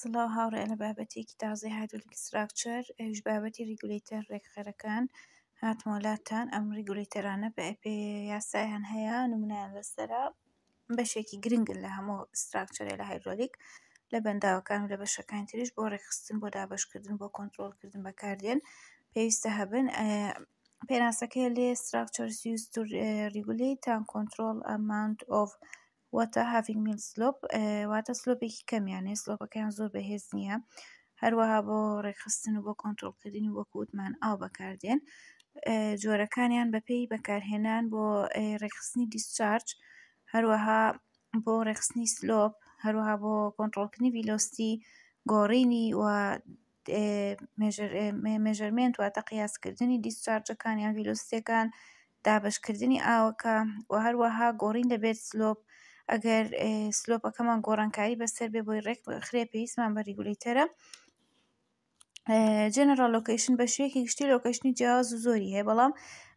سڵاو هاوڕێ لە بابەتێکی تازای هاتوولک سراکچەر ئەوش بابەتی ریگولیتەر ڕێکخەرەکان هاتمۆلاتان ئەم ریگولیتەرانە بە ئەپێ یاسایان هەیە نمونایان لەسرە بەشێکی گرنگن لە هەموو استراکچەرە لە هایرۆلیک لە بەنداوەکان و لە بەشەکان تریش بۆ ڕێکخستن بۆ دابشکردن بۆ کۆنتترۆلکردن بەکاردێن پێویستە هەبن پێناسەکە لێ استراکچەر سیوس ریگولی تان کۆنتترۆل ئەماونت ئۆف واتە هاوینگ میل سلۆپ واتە سلۆپێکی کەمیانێ سلۆپەکەیان زۆر بەهێز نییە هەروەها بۆ ڕێکخستن و بۆ کۆنتترۆلکردنی وەکووتمان ئاو بەکاردێن جۆرەکانیان بەپێی بەکارهێنان بۆ ڕێکخستنی دیسچارج هەروەها بۆ ڕێخستنی سلۆپ هەروەها بۆ کۆنتترۆلکردنی ویلۆستی گۆڕینی و مێژەرمێنت واتە قیاسکردنی دیسچارجەکان یان ویلۆستیەکان دابشکردنی ئاوەکە و هەروەها گۆڕین دەبێت سلۆپ ئەگەر سلۆپەکەمان گۆڕانکاری بەسەر بێ بۆی ڕێک خرێ پێویستمان بە ریگولیتەرە جەنەرال لۆکیشن بە شوێکی گشتی لۆکەشنی جیاواز و زۆری هەیە بەڵام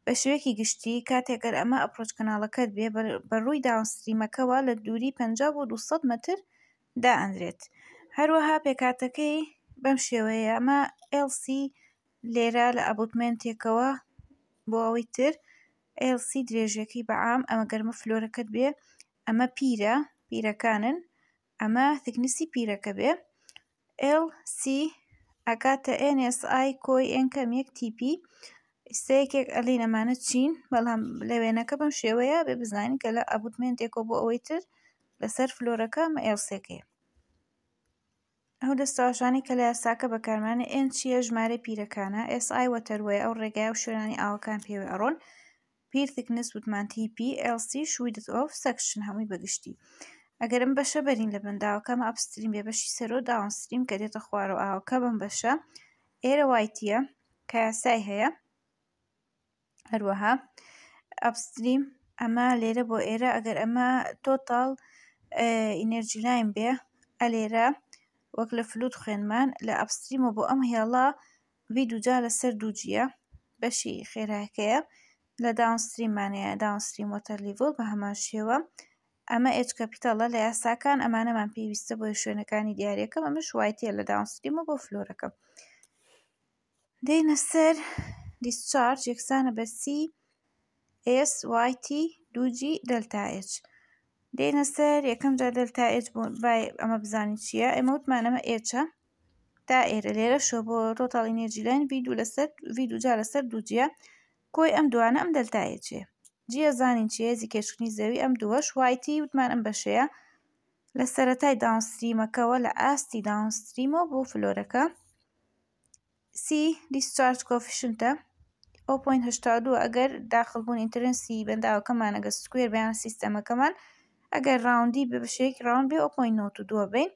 بە شوێکی گشتی کاتێکگەر ئەمە ئەپۆچ کەناڵەکەت بێ بەڕووی داوەستریمەکەەوە لە دووری 50 بۆ 200 متر دا ئەندرێت هەروەها پێکاتەکەی بەم شێوەیە ئەمە LC لێرە لە ئەبوتمنتێکەوە بۆ ئەوەی تر LC درێژەکەی بەعام ئەمە گەرمە فلۆرەکەت بێ ئەمە پیرە پیرەکانن ئەمە تکنسی پیرەکە بێ LC ئەگاتە NSI کۆی ئەنکەم یەک تیپی ئستەیەکێک ئەلی نەمانە چین بەڵام لەوێنەکە بەم شێوەیە بێ بزانین کە لە ئەبوتمنتێکۆ بۆ ئەوەی تر لەسەر فلۆرەکە ئێسێکەیە ئەو دەستاژانی کە لە یاساکە بەکارمانە ئەن چیە ژمارە پیرەکانە SI وەتەروێ ئەو ڕێگای و شوێنانی ئاوەکان پێوە ئەڕۆن پیر thickness وتمان TPLC شویدت of section هەمووی بەگشتی ئەگەرم بەشە بەرین لە بەنداوەکەم ئەپستریم بێ بەشی سەرۆ داونستریم کە دێتە خوارە و ئاوەکە بم بەشە ئێرە وایتیە کە یاسای هەیە هەروەها ئەپستریم ئەمە لێرە بۆ ئێرە ئەگەر ئەمە تۆتال ئینەرژی لاین بێ ئەلێرە وەک لە فلوت خوێنمان لە ئەپستریمە بۆ ئەم هێڵا وی دووجا لەسەر دووجیە بەشی خێراکەیە لە داونستریمانەیە داونستریم وتەر لیڤل بە هەمان شێوە ئەمە ئچ کەپیتەڵە لە یاساکان ئەمانەمان پێویستە بۆی شوێنەکانی دیارەکەم ئەمەش وایتە لە داونستریمە بۆ فلۆرەکەم دەینە سەر دیسچارج یەکسانە بە سی SYT دوجی دلتاH دێنە سەر یەکەم جا دلتاH ئەمە بزانین چییە ئەمە وتمانەمە ئێچە تا ئێرە لێرە شۆ بۆ ڕۆتاڵی نێجیلەن ویددیو لەسەر ویددیو جا لەسەر دوجیە کۆی ئەم دوانە ئەم دەلتایە چێ جیە زانین چێزی کێشکنی زەوی ئەم دووەش وایتی وتمان ئەم بەشەیە لە سەتای داونستریمەکەەوە لە ئاستی داونستریمەوە بۆ فلۆرەکە سی دیسچارج کۆفیشنتە 0.82 ئەگەر داخلبوون ئینترنسی بەنداوەکەمان ئەگە سکوێر بەیان سیستەمەکەمان ئەگەر راوندی بە بەشەیەک راوند بێ 0.92 بین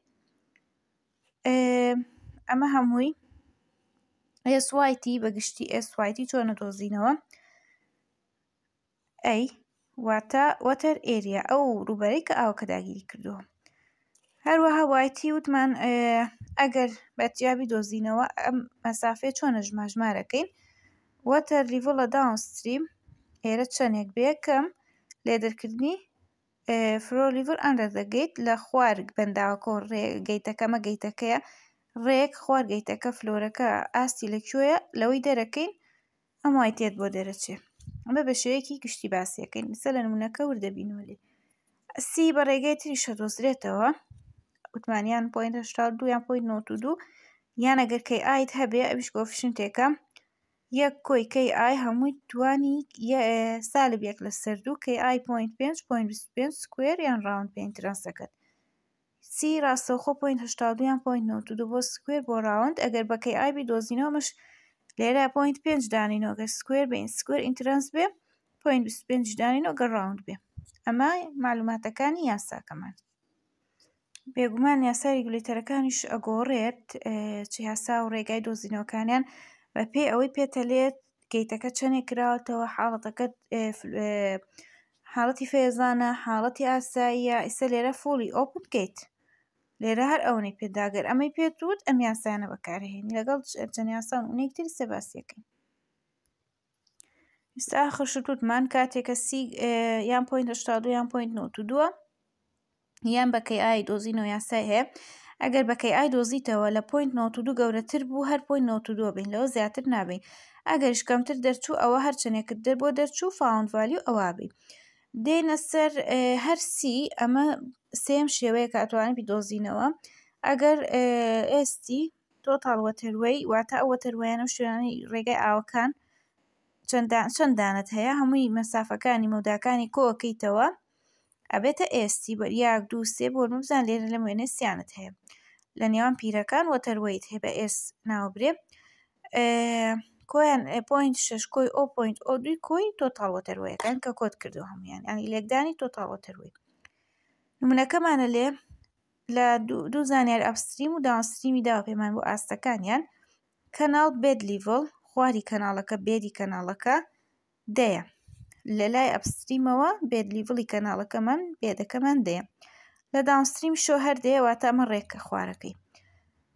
ئەمە هەمووی SYT بەگشتی SYT چۆنە دۆزینەوە ئەی واتە وەتەر ئێریا ئەو ڕوبەرەی کە ئاوکە داگیری کردووە هەروەها وایتی وتمان ئەگەر بەتیابی دۆزینەوە ئەم مەسافێ چۆنە ژماژمارەکەین وەتەر لیڤڵە داونستریم ئێرە چەندێک بێ کەم لێدەرکردنی فرۆلیڤر ئەندەدەگەیت لە خوار بەنداوەکۆ گەیتەکەمە گەیتەکەیە ڕێک خوار گەیتەکە فلۆرەکە ئاستی لەکوێە لەوەی دەرەکەین ئەم وای تێت بۆ دەرەچێت ئەمە بە شێوەیەکی گشتی باسیەکەین مثە لە نمونەکە وردەبینۆلی سی بە ڕێگەی تری شەدۆزرێتەوە وتمانیان پوین هشتا دویان پوین نۆت و دوو یان ئەگەر کەی ئایت هەبێ ئەویش کۆفشنتێکە یەک کۆی کەی ئای هەمووی توانی سالب یەک لە سەردوو کەی ئای پوین پێنج پوین پێنج سکوێر یان ڕاوند پێین ترانسەکەت سی ڕاستەوخۆ پوین هشتا دویان پوین نۆت و دوو بۆ سکوێر بۆ ڕاوند ئەگەر بەکەی ئای بیدۆزینەوەمەش لێرە پوینت پێنج دانینەوەگە سکوێر بێ سکوێر ئینترنس بێ پوین پێنج دانینەوەگە ڕاوند بێ ئەمە معلوماتەکانی یاساکەمان بێگومان یاساری گولیتەرەکانیش ئەگۆڕێت چه یاسا و ڕێگای دۆزینەوەکانیان بە پێی ئەوەی پێتەلێت گەیتەکە چەندێک کراوەتەوە حاڵەتەکەت حاڵەتی فێزانە حاڵەتی ئاساییە ئیسە لێرە فۆلی ئۆپن گەیت لێرە هەر ئەوەی پێداگەر ئەمەی پێت وت ئەم یاسایانە بەکارهێنی لەگەڵ ئەرجەنیاسان ونێکتر سەباسیەکەین ئستا خشتوتمان کاتێکە سی یان پوین دو یان پوین نوت و دووە یان بەکەی ئای دۆزینەوە یاسای هەیە ئەگەر بەکەی ئای دۆزیتەوە لە پوین نوت دو گەورەتر بوو هەر پوین نوت دووە بین لەوە زیاتر نابین ئەگەر شکەمتر دەرچوو ئەوە هەرچنێکت دەر بۆ دەرچوو فاونڤالی و ئەوابی. دێنە سەر هەرسی ئەمە سێم شێوەیە کە ئەتوانێت بیدۆزینەوە ئەگەر ئێستی تۆتاڵ وەتەروەی واتە ئەو وەتەروەیانە و شوێنانی ڕێگای ئاوەکان چەندانت هەیە هەمووی مەسافەکانی مەوداکانی کۆکەیتەوە ئەبێتە ئێستی بەریاک دوو سێ بۆ بزان لێرە لە وێنە سیانت هەیە لە نێوان پیرەکان وەتەروەیت هێبە ئێس ناوبرێ کۆیان پوینت شش کۆی ئۆ پوینت ئۆ دوی کۆی تۆتاڵوەتەروەیەکان کە کۆت کردو هەمویان ینی لێکدانی تۆتاڵوەتەروی نمونەکەمانە لێ لە دوو زانیار ئەپستریم و داستریمی داوا پێمان بۆ ئاستەکانیان کەناڵ بێت لیڤڵ خواری کەناڵەکە بێری کەناڵەکە دەیە لە لای ئەپستریمەوە بێت لیڤڵی کەناڵەکەمان بێدەکەمان دەیە لە داستریم شۆ هەردەیەواتە ئەمە ڕێککە خوارەکەی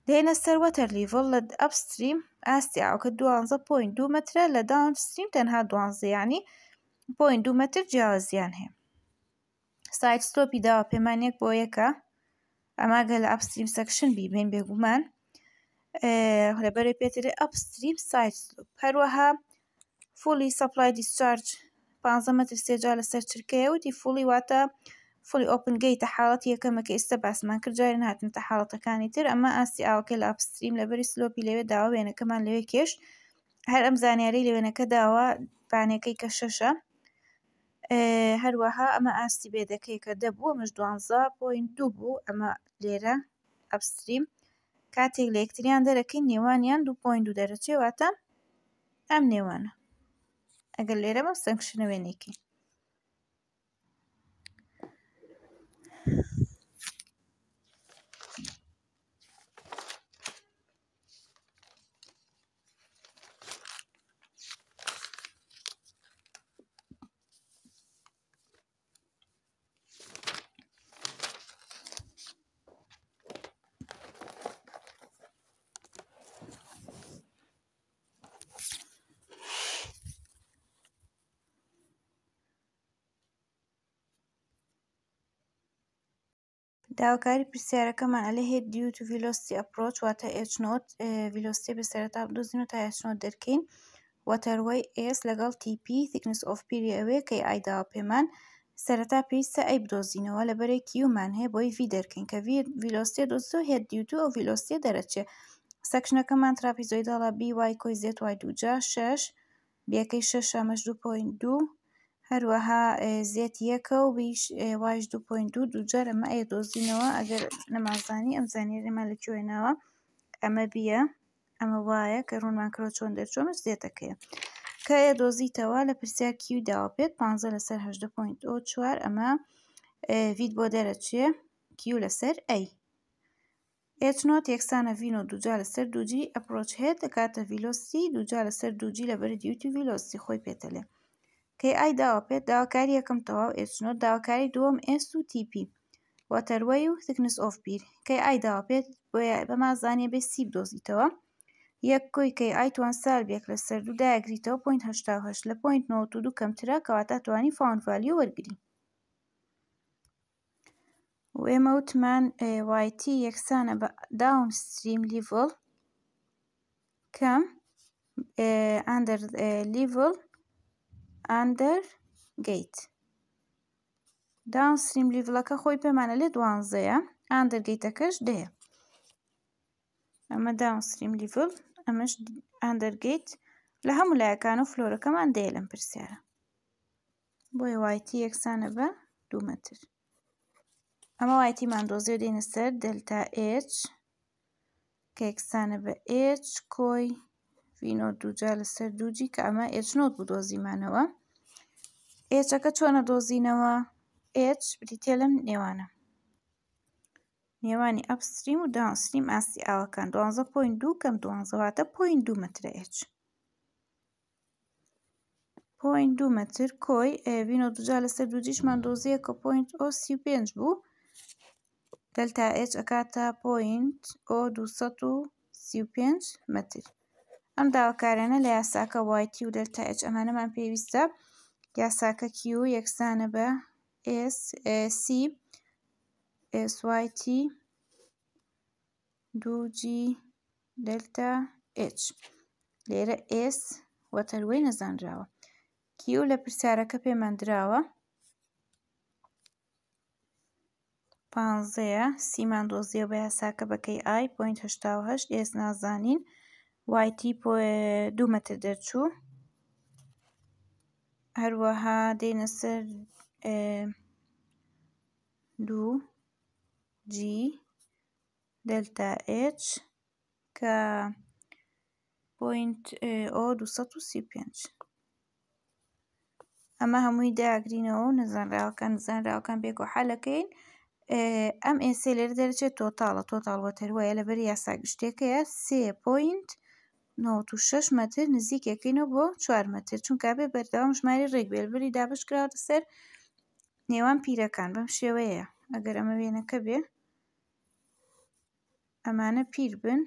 دێنە سەروەتەر لیڤڵ لە ئەپستریم ئاسیاوکە دوانزە پوین دو مترە لە داونستریم تەنها دوانزیانی پوین دو متر جیاوازیان هەیە سایت ستۆپی داوا پەیمانێک بۆ یەکە ئەماگە لە ئەپستریم سەکشن بیبێن بێگومان لەبەرە پێتر ئەپستریم سایت هەروەها فولی سەپلای دیسچارج 15 متر سێجا لەسەر چرکەیە وتی فولی واتە فلی ئۆپنگەیتە حاڵەتی یەکەمە کە ئێستا باسمان کرد جارێ هاتنتە حاڵەتەکانی تر ئەمە ئاستی ئاوکە لە ئاپستریم لە بەری سلۆپی لەوێ داوا وێنەکەمان لەوێ کێش هەر ئەم زانیاری لەوێنەکە داوا بانەکەی کە شەشە هەروەها ئەمە ئاستی بێدەکەی کە دەبووە مش دوانزە پوین دوو بوو ئەمە لێرە ئەپستریم کاتێک لە یەکتریان دەرەکەی نێوانیان دو پوین دوو دەرەچێ واتە ئەم نێوانە ئەگەر لێرە مەستەنگشنەوێنێکی داواکاری پرسیارەکەمان ئەلەهێ دیوت و ڤیلۆسی ئەپۆچ واتە ئچنۆت ڤیلۆسی بە سەرتا بدۆزین و تا ئەچنۆت دەرکەین وەتەروەی ئس لەگەڵ TP تکنس ئۆفپیری ئەوێ کەی ئایداوە پێمان سەرەتا پێویستە ئەی بدۆزینەوە لە بەرێک کیومان هەیە بۆی وی دەرکەین کە ڤیلۆسیە دۆزۆ هێت دیوت و ئەو ڤیلۆسیە دەرەچێ سەکشنەکەمان تراپیزۆیداڵا بی وای کۆی زێت وای دوجا شش بیەکەی شش ئەمەش دو پوین دوو هەروەها زیێت یەکە و بیش واش دو پوین دو دووجار ئەمە ئەیە دۆزینەوە ئەگەر نەمازانی ئەم زانێرێمە لە کوێنەوە ئەمە بیە ئەمە وایە کە ڕوونمان کرۆ چۆن دەرچۆمە زیێتەکەیە. کە ئەیە دۆزیتەوە لە پرسیار کیو داوە پێت 15 لەسەر 10.0 چوار ئەمە وید بۆ دەرەچێ کیو لەسەر ئەی. H9 یەکسانە ڤینۆ دوجا لەسەر دوجی ئەپۆچ هەیە دەکاتە ڤیلۆسی دوجا لەسەر دوجی لەبەر دیوتی ڤیلۆسی خۆی پێتەلێ. کەی داواپێت داواکاری یەکەم تەواو ئێچنۆ داواکاری دووەم ئێسUTP وەتەروەی و تکنس ئۆفبیر کەی ئای داواپێت بۆیە بەمازانێ بێ سیب دۆزیتەوە یەک کۆی کەی ئایتوان سالبێک لە سەردوو داگریتەوە پوینه لە پوینت دو کەمترە کەواتە توانی فاونڤالی وەرگری ئێمە وتمان وایتی یەکسانە بە داون ستریم لیڤڵ کەم ئەندەر لیڤڵ ئەندەر گەیت داونسریم لیڤڵەکە خۆی پێمانە لێ دوانزەیە ئاندەرگەیتەکەش دەیە ئەمە داونسریم لیڤڵ ئەمەش ئاندەرگەیت لە هەموو لایەکان و فلۆرەکەمان دەیە لەم پرسیارە بۆیە وایتی یەکسانە بە دوو مەتر ئەمە وایتی ماندۆزیۆ دێنە سەر دەلتا H کە یەکسانە بە H کۆی ڤینۆ دووجا لەسەر دووجی کە ئەمە H نۆت بدۆزیمانەوە ئێچەکە چۆنە دۆزینەوە ئێچ بریتێ لەم نێوانە نێوانی ئەپستریم و داونستریم ئاسی ئاوەکان 12.2 کەم 12واتە پوین دو متر ئێچ پوین دو متر کۆی ئێوین و دوجا لەسەر دوجیشمان دۆزیە کە پوین ئۆسی پێنج بوو دەلتا ئێچ ئەکاتە پوینت ئۆ 235 متر ئەم داواکارانە لە یاساکە وایتی و دەلتا ئەچ ئەمانەمان پێویستە یاساکە Q یەکسانە بە SC SYT دوجی دلتا H لێرە S وەتەروەی نەزانراوە Q لە پرسیارەکە پێمەندراوە پانزەیە سیمان دۆزیە بە یاساکە بەکەی I.8 ئێس نازانین وایتی دوو مەتر دەرچوو هەروەها دێنە سەر دوو جی دلتا ئچ کە پوینت ئۆ سی پێنج ئەمە هەمووی داگرینەوە و نەزانراوەکان نزانراوەکان پێکۆ حالەکەین ئەم ئێسێ لێر دەرچێت تۆتاڵە تۆتاڵ وەتەروایە لەبەر یاساگشتێکەیە سێ پوینت 96 مەتر نزیکەکەینەوە بۆ 4 مەتر چونکابێ بەردەوام ژماری ڕێکبێربری دابشکراوە سەر نێوان پیرەکان بەم شێوەیە ئەگەر ئەمە وێنەکە بێ ئەمانە پیر بن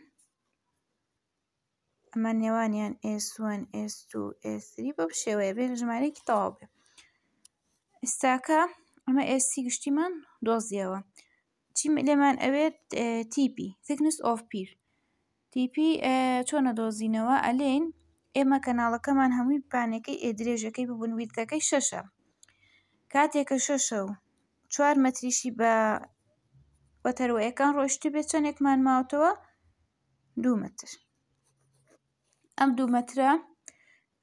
ئەمە نێوانیان S1 S2 S3 بەم شێوەیە بێ لە ژمارەیەکی تەواو بێ ئێستاکە ئەمە S گشتیمان دۆزیەوە چی لێمان ئەوێت تیپی thickness of پیر تیپی چۆنە دۆزینەوە ئەلین ئێمە کەناڵەکەمان هەمووی پانەکەی ئێدرێژەکەی ببوون ویتەکەی شەشە کاتێکە شەشە و چوار مەتریشی بە وەتەرەوەیەکان ڕۆشتی بێت چەندێکمان ماوتەوە دوو مەتر ئەم دوو مەترە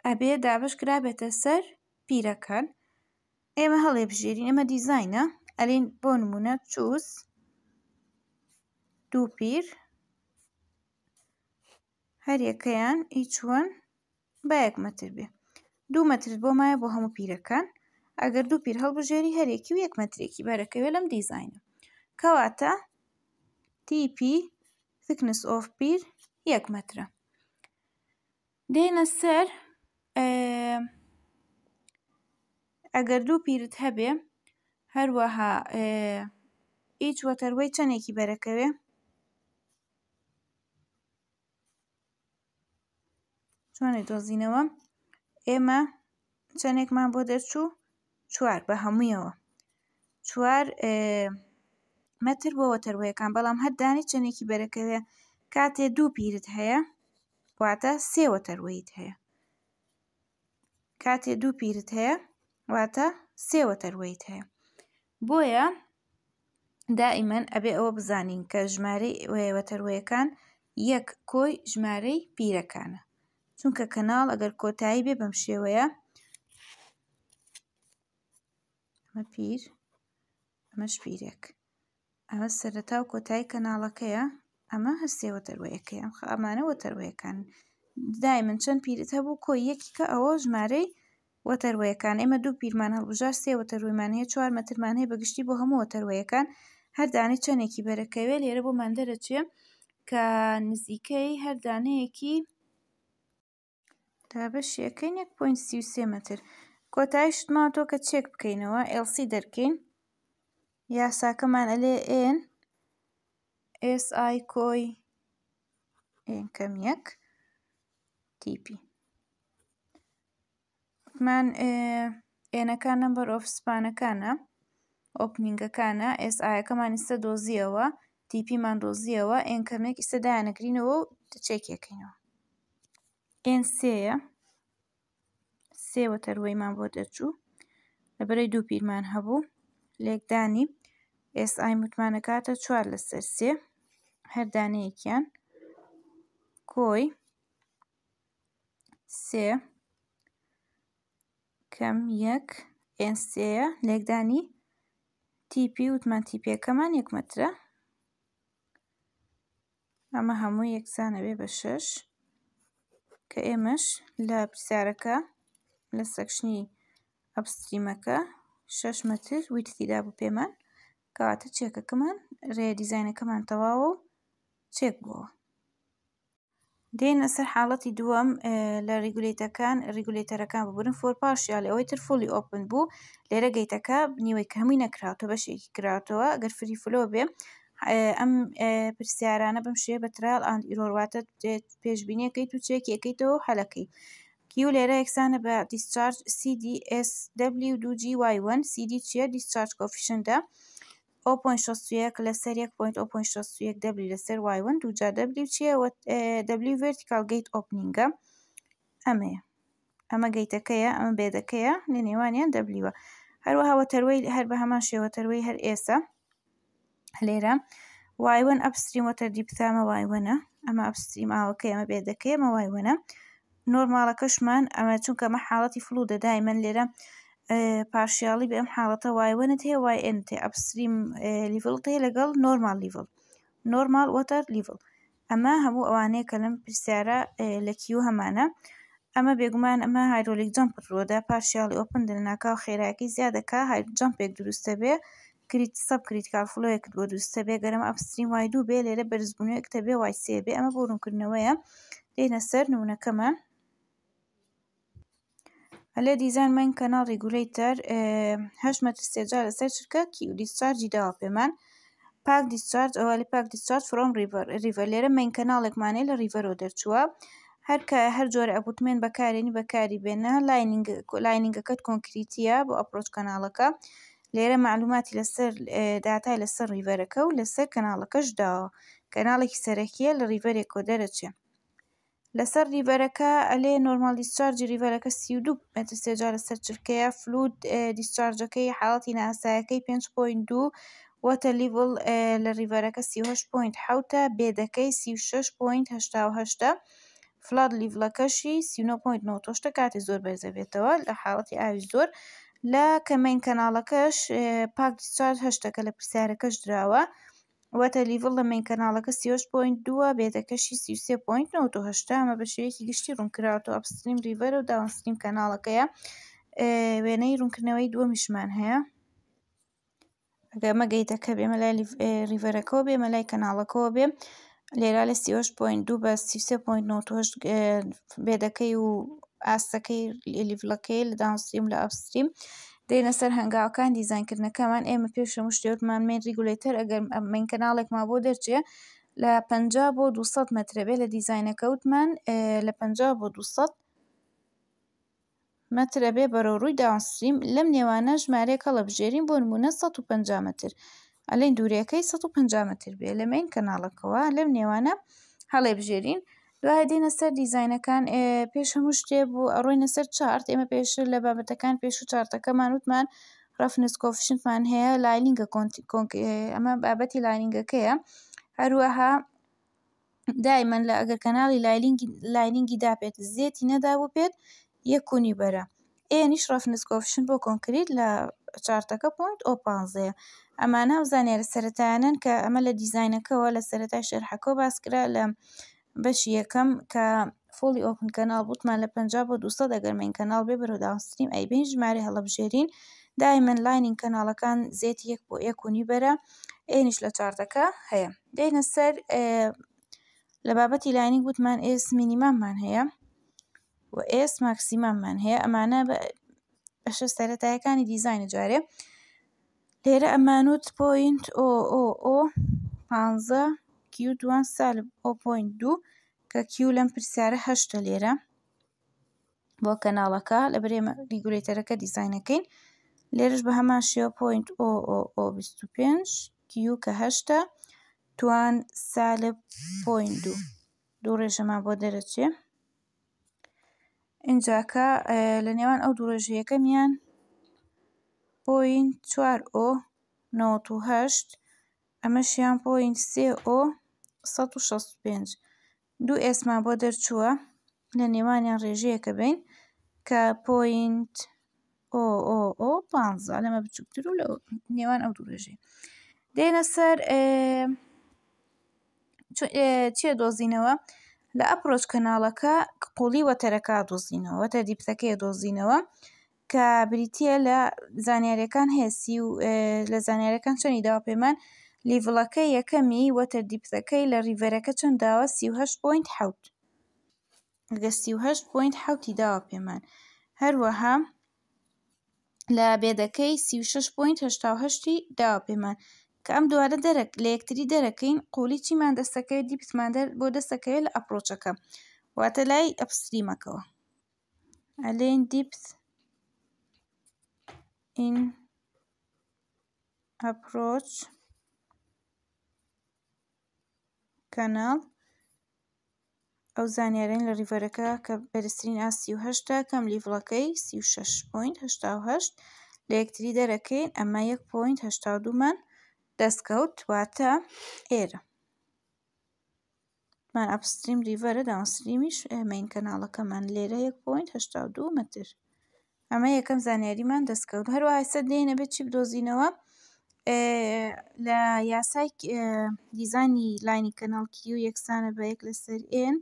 ئەبێ دابشکرا بێتە سەر پیرەکان ئێمە هەڵێ بژێرین ئەمە دیزینە ئەلین بۆ نمونە چوس دوو پیر هەر یەکەیان ئیچوەن با یەک مەتر بێ دوو مەترت بۆ مایە بۆ هەموو پیرەکان ئەگەر دوو پیر هەڵبژێری هەرێکی و یەک مەترێکی بەرەکەوێ لەم دیزینە کەواتە تیپی تکنس ئۆف پیر یەک مەترە دێنە سەر ئەگەر دوو پیرت هەبێ هەروەها ئیچ وەتەروەی چەندێکی بەرەکەوێ توانێت دۆزینەوە ئێمە چەندێکمان بۆ دەرچوو چوار بە هەموویەوە چوار مەتر بۆ وەتەربەیەکان بەڵام هەردانی چەندێکی بەرەکەوێ کاتێ دوو پیرت هەیە واتە سێ وەتەروەیت هەیە کاتێ دوو پیرت هەیە واتە سێ وەتەروەیت هەیە بۆیە دائیمەن ئەبێ ئەوە بزانین کە ژمارەی وەتەروەیەکان یەک کۆی ژمارەی پیرەکانە چونکە کەناڵ ئەگەر کۆتایی بێ بەم شێوەیە ئەمە پیر ئەمەش پیرێک ئەمە سەرەتا و کۆتایی کەناڵەکەیە ئەمە هەستێوە تەروەیەکەی ئەم ئەمانەوە تەروەیەکان دای من چەند پیرت هەبوو کۆی یەکیکە ئەوە ژمارەی وەتەروەیەکان ئێمە دوو پیرمان هەڵبژار سێوە تەرویمان هەیە چوار مەترمان هەیە بەگشتی بۆ هەموو وەتەروەیەکان هەردانی چەندێکی بەرەکەوێ لێرە بۆ مادەرەچێ کە نزیکەی هەردانەیەکی تابەش یەکەین 1.33 مەتر کۆتایی شتماوە تۆ کە چێک بکەینەوە LC دەرکەین یاساکەمان ئەلێ N SI کۆی N کەم یەک تیپی من ئێنەکان نمبەر ئۆفسپانەکانە ئۆپنینگەکانە SIەکەمان ئستا دۆزیەوە تیپیمان دۆزیەوە ئێنکەمێک ئستادایانەگرینەوە و چێکێکینەوە ئێن سەیە سێوە تەروەیمان بۆ دەرچوو لە بەرەی دوو پیرمان هەبوو لێکدانی ئێس ئای متمانە کاتە چوار لەسەر سێ هەردانەیەکیان کۆی سێ کەم یەک ئێنسەیە لێکدانی تیپی وتمان تیپیەکەمان یەکمەترە ئەمە هەموو یەکسانە بێ بە شش کە ئێمەش لە پرسیارەکە لە سەکشنی ئەپستریمەکە شەش مەتر ویتتیدا بوو پێمان کەواتە چێکەکەمان ڕێ دیزینەکەمان تەواو و چێک بووە دێنە سەر حاڵەتی دووەم لە ریگولیتەکان ریگولیتەرەکان ببرن فۆر پاشیال ئەوەی ترفۆلی ئۆپن بوو لێرە گەیتەکە بنیوەی کەمی نەکراوە بەشێکی کراوەوە گەر فریفلۆ بێ ئەم پرسیارانە بم شێ بەترال ئەند ئیرۆواتە پێشببینیەکەی تو چێکیەکەیتەوە حەلەکەی کیو لێرە یەکسانە بە دیسچارج CDSWGY1 CD چیە دیسچارج کۆفیشندا 0.61 لە سەر 1.0.61W لەسەر Y1 دوجا W چیە W vertical gate openingە ئەمەیە ئەمە گەیتەکەیە ئەمە بێدەکەیە لە نێوانیان دەبلیوە هەروەها وەتەروەی هەر بە هەمان شێوەتەروەی هەر ئێسە لێرە وایوەن ئەپستریم وەتە دیپتامە وایوەنە ئەمە ئەپستریماوەکە ئەمە بێ دەکەێمە وایوەنە نۆرمالەکەشمان ئەمە چونکە ئەمە حاڵەتی فلو دەدای من لێرە پاشیاڵی بە ئەم حاڵەتە وایوەنت هەیە وای ئنت ئەپستریم لیڤڵت هەیە لەگەڵ نۆرمال لیڤڵ نۆرمال وەتەر لیڤڵ ئەمە هەموو ئەوانەیە کە لەم پرسیارە لە کیو هەمانە ئەمە بێگومان ئەمە هایرۆلیک جمپڕۆدا پارشیاڵی ئۆپن دەناکاو خێراکی زیادەکە هایجمپێک دروستە بێ کریت سب کریت کارفلۆیەکت بۆ دووسە بێ گەرم ئەپستریم وای دوو بێ لێرە بەرزبوونەوەکتە بێ وای سێ بێ ئەمە بۆ ڕوونکردنەوەیە دێنە سەر نونەکەمە ئەلێ دیزان من کەناڵ ریگولیتەر هەش مەتر سێجا لەسەر چرکە کی و دیسچارجی داوا پێمان پاک دیسچارج ئەووالی پاک دیسچارج فرۆم ریڤەر لێرە من کەناڵێکمانەی لە ریڤەرۆ دەرچووە هەرکە هەر جۆرە ئەبوتمێن بەکارێنی بەکاری بێنە لاینینگەکەت کۆنکریتیە بۆ ئەپۆچ کەناڵەکە لێرە معلوماتی لەسەر دااتای لەسەر ڕیڤەرەکە و لەسەر کەناڵەکەش داوە کەناڵێکی سەرەکیە لە ڕیڤەرێکۆ دەرەچێ لەسەر ریڤەرەکە ئەلێ نۆرمال دیسچارج ریڤەرەکە سیودو متر سێجا لەسەر چرکەیە فلود دیسچارجەکەی حاڵەتی ناسایەکەی 5.2 وەتە لیڤڵ لە ریڤەرەکە 38.7 بێدەکەی 36.8 فلاد لیڤلەکەشی 39.9 کاتی زۆر بەرزەبێتەوە لە حاڵەتی ئاوی زۆر لە کەمەین کەناڵەکەش پاکچار هەشتەکە لە پرسیارەکەش درراوە وەتە لیڤڵ لە مین کەناڵەکە سیۆش پوین دووە بێدەکەشی سیسێ پوین 1970 ئەمە بە شوەیەکی گشتی ڕوونکراوەوە ئەپستریم ریڤەر و داوەستریم کەناڵەکەیە وێنەی ڕوونکردنەوەی دووەمیشمان هەیە ئەگەمە گەیتەکە بێمە لای ریڤەرەکەەوە بێمە لای کەناڵەکەەوە بێ لێرا لە سیۆش پوین دوو بە سیسێ پوین بێدەکەی و ئاستەکەی لیڤڵەکەی لە داونستریم لە ئەپستریم دێنە سەر هەنگاوەکان دیزانکردنەکەمان ئێمە پێش مشتێوتمان من ریگولێتەر ئەگەر من کەناڵێکما بۆ دەرچێ لە 50 بۆ 200 مترەبێ لە دیزینەکەوتمان لە 50 بۆ 200 مترەبێ بەرە ڕووی داونستریم لەم نێوانە ژمارەیەکە لە بژێرین بۆ نمونە 150 متر ئەلین دوورەکەی 150 متر بێ لە مین کەناڵەکەەوە لەم نێوانە هەڵێ بژێرین دوایە دێنە سەر دیزینەکان پێش هەموو شتێ بوو ئەڕۆینە سەر چارت ئێمە پێش لە بابەتەکان پێش و چارتەکەمان وتمان ڕفنس کۆفشنتمان هەیە لاینینگە ئەمە بابەتی لاینینگەکەیە هەروەها دایمەن لە ئەگەر کەناڵی لاینینگی داپێت زیێتی نەدابوو پێت یەک کونی بەرە ئێنیش ڕفنس کۆفشن بۆ کۆنکریت لە چارتەکە پوینت ئۆ پانزەیە ئەمانە زانێرە سەرتانن کە ئەمە لە دیزینەکەەوە لە سەرەتا شێرحەکۆ باسکرا لە بەشی یەکەم کە فۆلی ئۆپن کەناڵ بوتمان لە 50 بۆ 200 دەگەرمین کەناڵ بێ بەرەوداستریم ئەیبین ژمارە هەڵبژێرین دایمەن لاینین کەناڵەکان زێت یەک بۆ یەکونی بەرە ئێنیش لە چارتەکە هەیە دێنە سەر لە بابەتی لاینی گوتمان ئێس مینیماممان هەیە و ئێس ماکسیماممان هەیە ئەمانە بەشە سەرەتایەکانی دیزینە جارێ لێرە ئەمانوت پوینت ئۆ ئۆ ئۆ 15 کیو دوان سالب 0.2 کە کیو لەم پرسیارە هەشتە لێرە بۆ کەناڵەکە لە برێ ریگولێتەرەکە دیزینەکەین لێرش بە هەمان شێوە پوینت 25 کیو کە هەشتە توان سالب پوین دوو دوو ڕێژەمان بۆ دەرەچێ اینجاکە لە نێوان ئەو دوو ڕێژەکە میان پوین چوار ئۆ 98 ئەمەشیان پوین سێ ئۆ 1965 دوو ئێسما بۆ دەرچووە لە نێوانیان ڕێژەیەکە بین کە پوینت ئۆ پ لەمە بچووکتر و لە نێوان ئەو دوو ڕێژێ دێنە سەر چیە دۆزینەوە لە ئەپۆچ کەناڵەکە قوڵی وەتەرەکە دۆزینەوە وەتە دیپسەکەی دۆزینەوە کە بریتە لە زانیاریەکان هێسی و لە زانیاریەکان چۆنی داواپەیمان لیڤڵەکە یەکەمی وەتەرتیبەکەی لە ریڤەرەکە چەنداوە 38.7 گە 38.7 داوە پێمان هەروەها لە بێدەکەی 36.8 داوە پێمان کە ئەم دوارە دەرەک لە یەکتری دەرەکەین قولی چیمان دەستەکەوێت دی پسماندەر بۆ دەستەکەوێت لە ئەپڕۆچەکە واتە لای ئەپستریمەکەەوە ئەلێن دیپس ئین ئەپڕۆچ کەناڵ ئەو زانیارین لە ڕیڤەرەکە کە بەرزترین ئاسیهشتا کەم لیڤڵەکەی 36.8 لە یەکتری دەرەکەین ئەمە 1.82مان دەستکەوت واتە ئێرە مان ئەپستریم ریڤەرە داوسریمیش ئەمەین کەناڵەکەمان لێرە 1.82 متر ئەمە یەکەم زانیاریمان دەستکەوت هەروە ئاسە دێنە بێت چی بدۆزینەوە لە یاسای دیزانی لاینی کەناڵکی و یەکسانە بە یەک لەسەر ئێن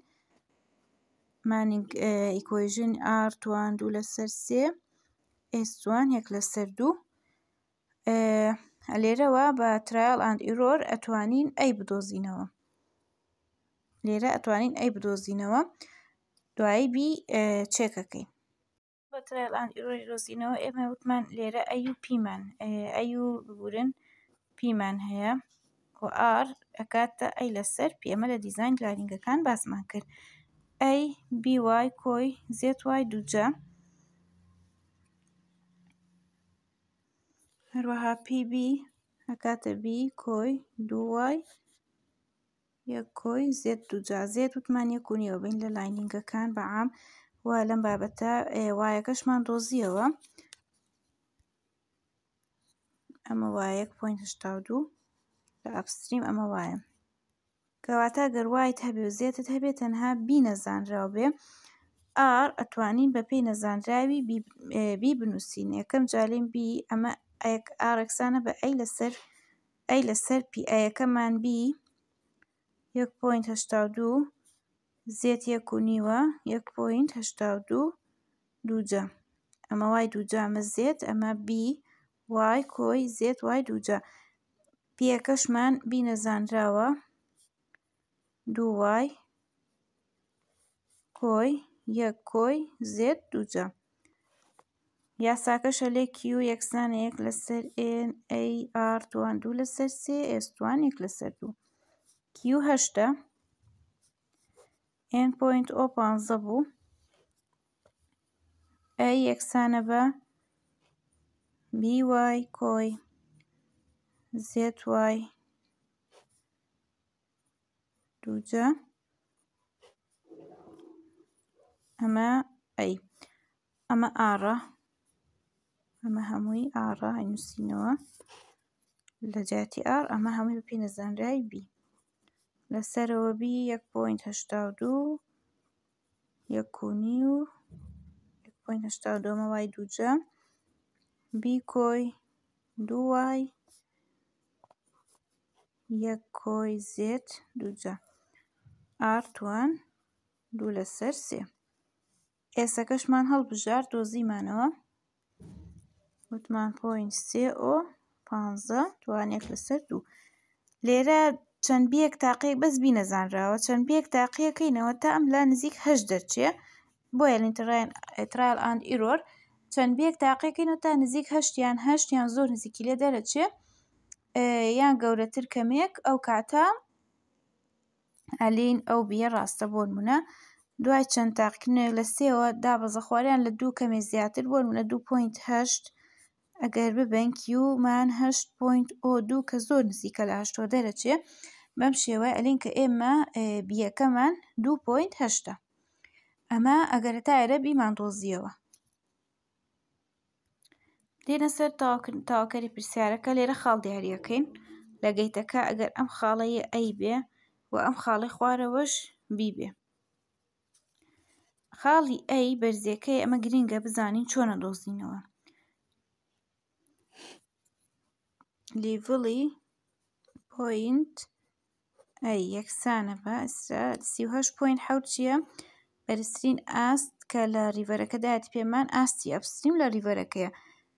مانگ ئیکۆژن ئارتوان دوو لەسەر سێ ئێستوان یەک لەسەر دوو لێرەوە بە ترایل ئەند ئیرۆر ئەتوانین ئەی بدۆزینەوە لێرە ئەتوانین ئەی بدۆزینەوە دوایی بی چێکەکەین بەترێڵان ڕۆزینەوە ئێمە وتمان لێرە ئەی و پیمان ئەی و بورن پیمان هەیە و ئار ئەکاتە ئەی لەسەر پێمە لە دیزайн گرارینگەکان باسمان کرد ئەی بیوای کۆی زێت وای دووجە هەروەها PB هەکاتە B کۆی دوای یەک کۆی زێت دوجا زێت وتمان یەکونیەوە بین لە لاینینگەکان بەعام و لەم بابەتە وایەکەشمان دۆزیەوە ئەمە وایەک پوینهشتا دوو لە ئەپستریم ئەمە وایە کەواتە گەروایت هەبێزێتت هەبێت تەنها بی نەزانراو بێ ئار ئەتوانین بە پێی نەزانراوی بی بنووسین یەکەم جالین بی ئەمە ئارەکسانە بە ئەی لەسەر ئەی لەسەر پی ئەیەکەمان بی 1.82 زێت یەک و نیوە یەک پوینت هەشتا و دوو دووجە ئەمە وای دووجە ئەمە زێت ئەمە بی وای کۆی زێت وای دووجە پێکەشمان بینەزانراوە دوو وای کۆی یەک کۆی زێت دووجە یاساکە شەلێ کیو یەکسان یەک لەسەر ئR توان دوو لەسەر سێ ئێستوان یەک لەسەر دوو کیو هەشتە n.ئۆ 15 بوو ئە یەکسانە بە by کۆی zy دووجە ئەمە ئەی ئەمە ئارە ئەمە هەمووی ئارە هەنووسینەوە لە جاتی ئار ئەمە هەمووی بە پێ نەزانرای بی لە سەرەوە بی یەک پوینت هەشتا و دوو یەکونی و پوینت هەشتا و دۆمە وای دووجە بی کۆی دووای یەک کۆی زێت دووجە ئارتوان دوو لە سەر سێ ئێسەکەشمان هەڵبژار دۆزیمانەوە وتمان پوین سێ ئۆ پ توانێک لەسەر دوو لێرە چەند بیەک تاقیەک بەس بی نەزانراوە چەند بیەک تاقیەکەینەوە تا ئەم لە نزیک هەش دەرچێ بۆ ئەلینترایل ئاند ئیرۆر چەند بیەک تاقیەکەینەوە تا نزیک هەشتیان هەشتیان زۆر نزیکی لێ دەرەچێ یان گەورەتر کەمێک ئەو کاتە ئەلین ئەو بیە ڕاستە بۆنمونە دوای چەند تاقیکردنێک لە سێەوە دابەزە خواریان لە دوو کەمێ زیاتر بۆنمونە 2.8 ئەگەر ببن کیومان هەشت پوینت ئۆ دوو کە زۆر نزیکە لە هەشتۆ دەرەچێ بەم شێوە ئەلین کە ئێمە بیەکەمان دوو پوینت هەشتا ئەمە ئەگەرە تایرە بیمان دۆزیەوە دێنە سەر تاواکەری پرسیارەکە لێرە خاڵ دیاریەکەین لە گەیتەکە ئەگەر ئەم خاڵەیە ئەی بێ و ئەم خاڵی خوارەوەش بیبێ خاڵی ئەی بەرزیەکەی ئەمە گرینگە بزانین چۆنە دۆزینەوە لیڤڵی پۆینت ئەی یەکسانە بە سیهش پوین حوت چییە بەرزترین ئاست کە لە ریڤەرەکەدایات پێمان ئاستی ئەپستریم لە ریڤەرەکەیە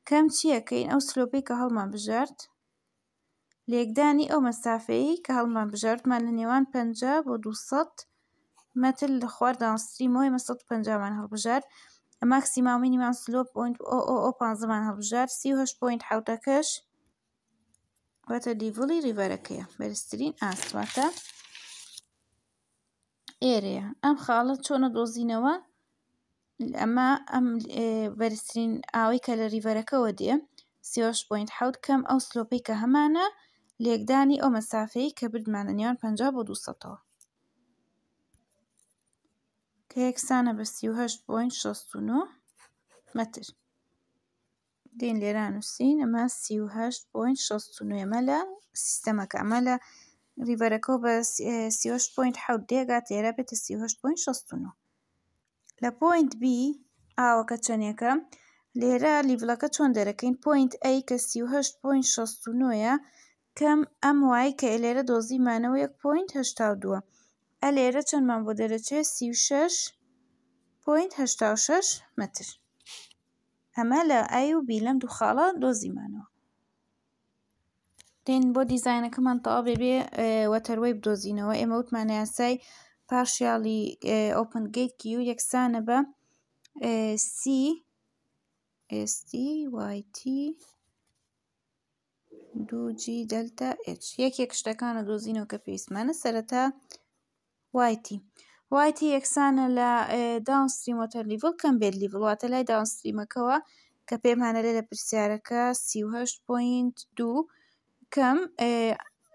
کەم چیەکەین ئەو سلۆپی کە هەڵمان بژارد لێکدانی ئەو مەسافەیە کە هەڵمان بژاردمان لە نێوان 50 بۆ 200 مەتل لە خوار داستریمۆی 150مان هەڵبژار ئەماکسیماوینیمان سلۆ پوین ئۆ 15مان هەڵبژار 38 پوین حوتەکەش واتە دیڤڵی ڕیڤەرەکەیە بەرزترین ئاسواتە ئێرەیە ئەم خاڵە چۆنە دۆزینەوە ئەمە ئەم بەرزترین ئاوەی کە لە ریڤەرەکەەوە دێ سیۆش پوین حوت کەم ئەو سلۆپی کە هەمانە لێکدانی ئەو مەسافەی کە بردمانە نیان پ بۆ دوسەەوە کە یەکسانە بە سیهشت پوین 16 مەتر دێن لێرە نووسین ئەمە سیهشت پوین شێمە لە سیستەمەکە ئەمە لە ریڤەرەکە بە سیهشت پوین حوت دێگات لێرە بێتە سیهشت پوین شستنەوە لە پوینت B ئاوەکە چەندێکە لێرە لیڤلەکە چۆن دەرەکەین پوینت ئەی کە سیهشت پوین شستنۆە کەم ئەم وای کە لێرە دۆزیمانەوە یەک پوینت هشتا دووە ئە لێرە چەندمان بۆ دەرەچێت سی شش پوینت هشتا شش متر ئەمە لە ئای و بی لەم دوو خاڵە دۆزیمانەوە دێن بۆ دیزینەکەمان تەوا بێبێ وەتەروەی بدۆزینەوە ئێمە وتمانە یاسای پاشیاڵی ئۆپن گیت کی و یەکسانە بە سی STYT دوجی دەلتا H یەک یەک شتەکانە دۆزینەوە کە پێویستمانە سەرەتا وایتی وایتی یەکسانە لە داونستریم وتەر لیڤل کەم بێت لیڤل واتە لای داونستریمەکەەوە کە پێمانە لێ لە پرسیارەکە سیهشت پوینت دوو کەم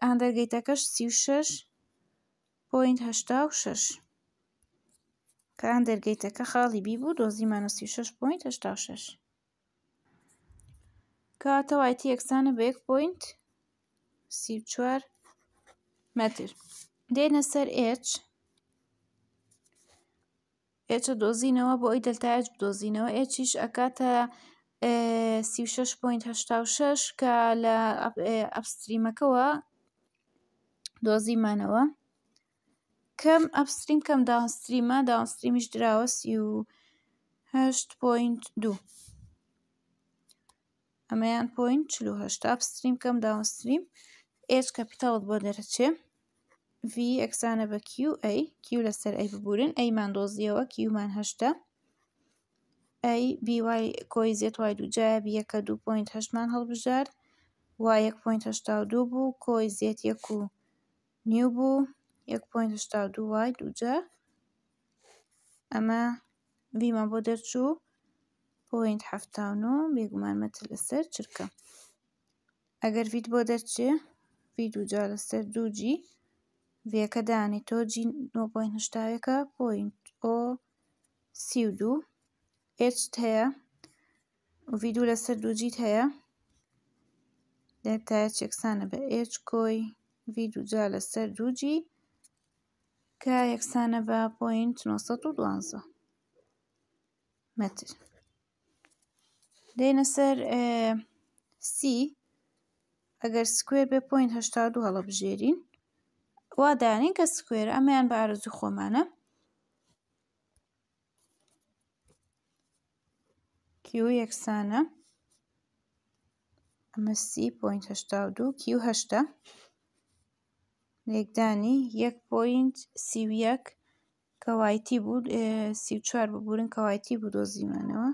ئاندەرگەیتەکەش سی شش پوینت هەشتا و شش کان دەرگەیتەکە خاڵی بی بوو دۆزیمانە سی شش پوینت هەشتا و شش کاتە وایتی یەکسانە بە یەک پوینت سی چوار مەتر دێنە سەر H ئێچە دۆزینەوە بۆ ئەوی دەلتایج بدۆزینەوە ئێچیش ئەکاتە سی6 .6 کە لە ئەپستریمەکەەوە دۆزیمانەوە کەم ئەپستریم کەم داستریمە داستریمیش دراوە سی و دو ئەمەیان پوینت چه ئەپستریم کەم داستریم ئێچ کەپیتاڵت بۆ دەرەچێ V ئەکسانە بە QA Q لەسەر ئەی ببورن ئەیمان دۆزیەوە کیومان هەشتا ئەی بیوای کۆی زێت وای دووجایە بیەکە دو پوینت هەشتمان هەڵبژار وا 1.82 بوو کۆی زێت یەک و نیو بوو 1.82 وای دووجە ئەمە بیمان بۆ دەرچوو پوینت هەفتان و بێگومان مەتە لەسەر چرکە ئەگەر وید بۆ دەرچێ وید دووجا لەسەر دووجی vەکە دانێتەوە جین 9.هشتاوێکە پوینت ئۆ سی و دوو ئچ هەیە ویددو لەسەر دووجیت هەیە دەتای یەکسانە بە ئچ کۆی ویددو جا لەسەر دووجی کە یەکسانە بە پوینت 912 مەتر دێنە سەر سی ئەگەر سکوێر بێ پوینت هشتا دو هەڵە بژێرین وا دانین کە سکوێر ئەمەیان بە ئارزوو خۆمانە کیو یەکسانە ئەمە سی.هشتا دو کیو هەشتا لێکدانی یەک پوینت سیویەک کەوایتی بوو سیچوار ببوورن کەوایتی بوو دۆزیمانەوە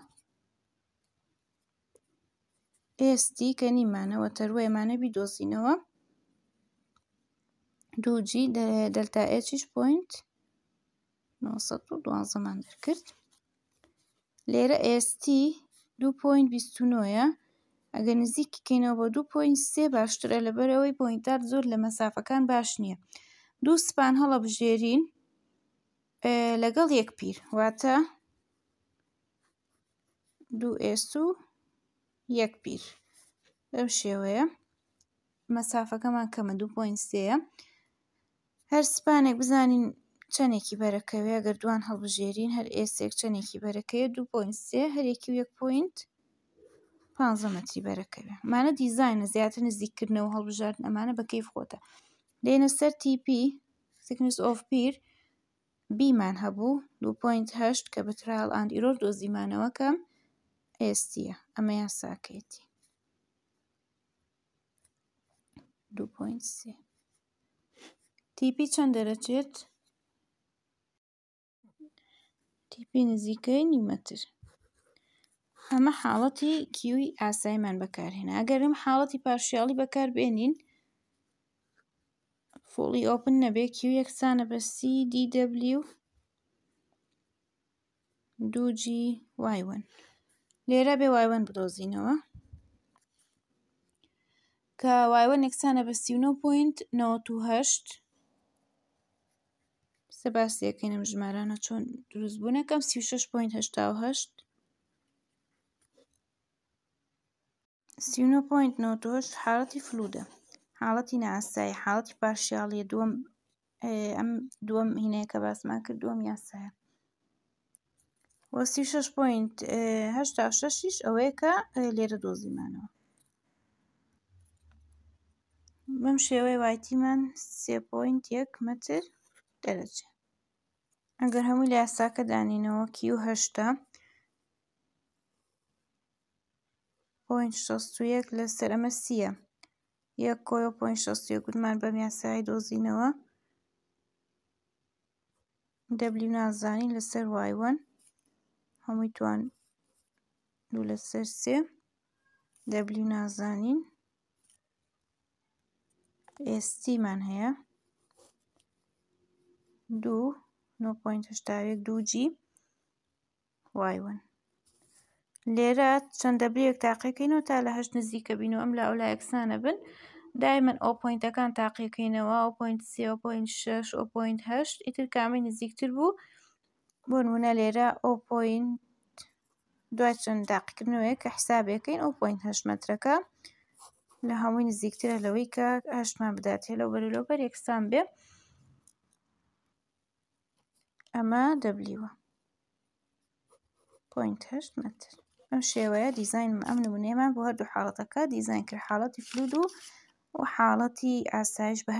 ئێستی کە نیمانەوە تەروە ئێمانە بیدۆزینەوە دو جی دلتا ئچش پوینت 1912 مان دەرکرد لێرە ئST 2.29ە ئەگەر نزیککەینەوە بۆ 2.3 باشترە لەبەرەوەی پوینتار زۆر لە مەسافەکان باش نییە دوو سپان هەڵە بژێرین لەگەڵ یەک پیر واتە دوو ئێس و یەک پیر ئەو شێوەیە مەسافەکەمان کەمە 2.3ە هەر سپانێک بزانین چەندێکی بەرەکەوێ گردووان هەڵبژێرین هەر ئێسێک چەندێکی بەرەکەی دو پوین سێ هەرێکی وەک پوینت پ مەتری بەرەکەوێ مانە دیزینە زیاتر نزیککردنەوە هەڵبژار ئەمانە بە کەیف خۆتە دێنە سەر TP سکنس ئۆف پیر بیمان هەبوو 2.8 کە بەترال ئاند ئیرۆر دۆزیمانەوە کەم ئێستیە ئەمە یاساکەێتی 2.3 تیپی چەند دەرەچێت؟ تیپی نزیکەی نیمەتر ئەمە حاڵەتی کیوی ئاسایمان بەکارهێنا ئەگەرم حاڵەتی پارشیاڵی بەکار بێنین فۆڵی ئۆپن نەبێ کیو یەکسانە بە CDW دوجی وایوەن لێرە بێ وایوەن بدۆزینەوە کە وایوەن یەکسانە بە 39.98 سە باسی یەکەینم ژمارانە چۆن دروست بوونەکەم سی شش پوین هشتا و هەشت سینۆ پوین نۆتۆش حالەتی فلوودە حاڵەتی ناسایی حاڵەتی پارشیاڵیە دووەم ئەم دووەم هینەیە کە باسمان کرد دووەم یاسایە وەسی شش پوینت هشتا شەشیش ئەوەیە کە لێرە دۆزیمانەوە بەم شێوەی وایتیمان سێ پوینت یەک مەتر درجه ئەگەر هەمووی لە یاساکە دانینەوە کیهشتا پوینشەیەک لە سەر ئەمە سیە یەک کۆی پوینشەیە گوتمان بەم یاسای دۆزینەوە دەبلی نازانین لەسەر وایوەن هەمووی توان دوو لەسەر سێ دەبلی نازانین ئێستیمان هەیە دوو دوجی وایوەن لێرە چەندە برێک تاقیەکەینەوە تا لە هەش نزیکە بین و ئەم لە ئەو لا یەکسانە بن دایمەن ئۆپۆینتەکان تاقیەکەینەوە ئۆ.3.6 ئۆ.8 ئیتر کامی نزیکتر بوو بۆ نمونە لێرە ئۆپۆین دوای چەند تاقیکردنەوەی کە حسابەکەین ئۆ.8 مترەکە لە هەمووی نزیکترە لەوەی کە هەشمان بداتێ لەو بەرلۆبەر یەکسان بێ اما دبليو بوينت پوینتهشت متر ئەم شێوەیە دیزین ئەم نمونێمان بۆ هەردوو حاڵەتەکە دیزین کرد حاڵەتی فلود و و حاڵەتی ئاسایش بە